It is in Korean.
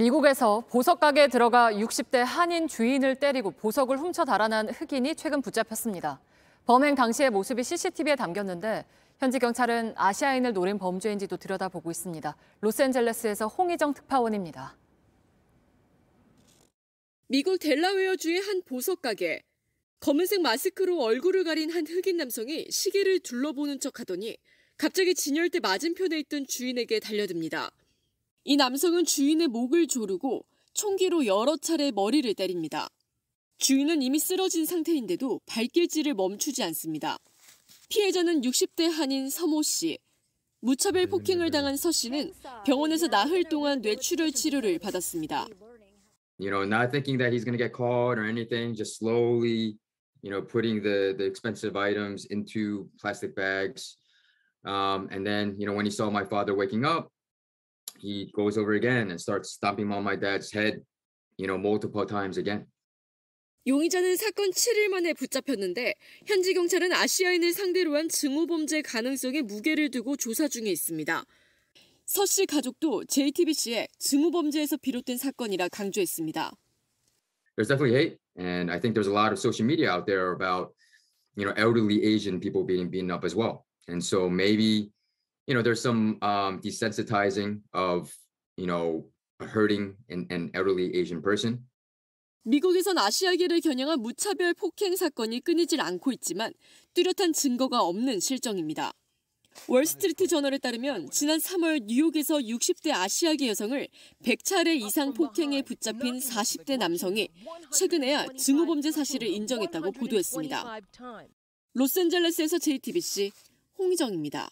미국에서 보석 가게에 들어가 60대 한인 주인을 때리고 보석을 훔쳐 달아난 흑인이 최근 붙잡혔습니다. 범행 당시의 모습이 CCTV에 담겼는데 현지 경찰은 아시아인을 노린 범죄인지도 들여다보고 있습니다. 로스앤젤레스에서 홍희정 특파원입니다. 미국 델라웨어주의 한 보석 가게. 검은색 마스크로 얼굴을 가린 한 흑인 남성이 시계를 둘러보는 척하더니 갑자기 진열대 맞은편에 있던 주인에게 달려듭니다. 이 남성은 주인의 목을 조르고 총기로 여러 차례 머리를 때립니다. 주인은 이미 쓰러진 상태인데도 발길질을 멈추지 않습니다. 피해자는 60대 한인 서모 씨. 무차별 폭행을 당한 서 씨는 병원에서 나흘 동안 뇌출혈 치료를 받았습니다. You know, not thinking that he's going to get caught or anything, just slowly, you know, putting the the expensive items into plastic bags. Um, and then, you know, when he saw my father waking up, he goes over again and starts stomping on my dad's head, you know, multiple times again. 용의자는 사건 7일 만에 붙잡혔는데 현지 경찰은 아시아인을 상대로 한 증오 범죄 가능성에 무게를 두고 조사 중에 있습니다. 서 씨 가족도 JTBC에 증오 범죄에서 비롯된 사건이라 강조했습니다. There's definitely hate, and I think there's a lot of social media out there about, you know, elderly Asian people being beaten up as well. And so maybe you know there's some um, desensitizing of you know a hurting an, an elderly Asian person. 미국에선 아시아계를 겨냥한 무차별 폭행 사건이 끊이질 않고 있지만 뚜렷한 증거가 없는 실정입니다. 월스트리트 저널에 따르면 지난 3월 뉴욕에서 60대 아시아계 여성을 100차례 이상 폭행에 붙잡힌 40대 남성이 최근에야 증오범죄 사실을 인정했다고 보도했습니다. 로스앤젤레스에서 JTBC 홍희정입니다.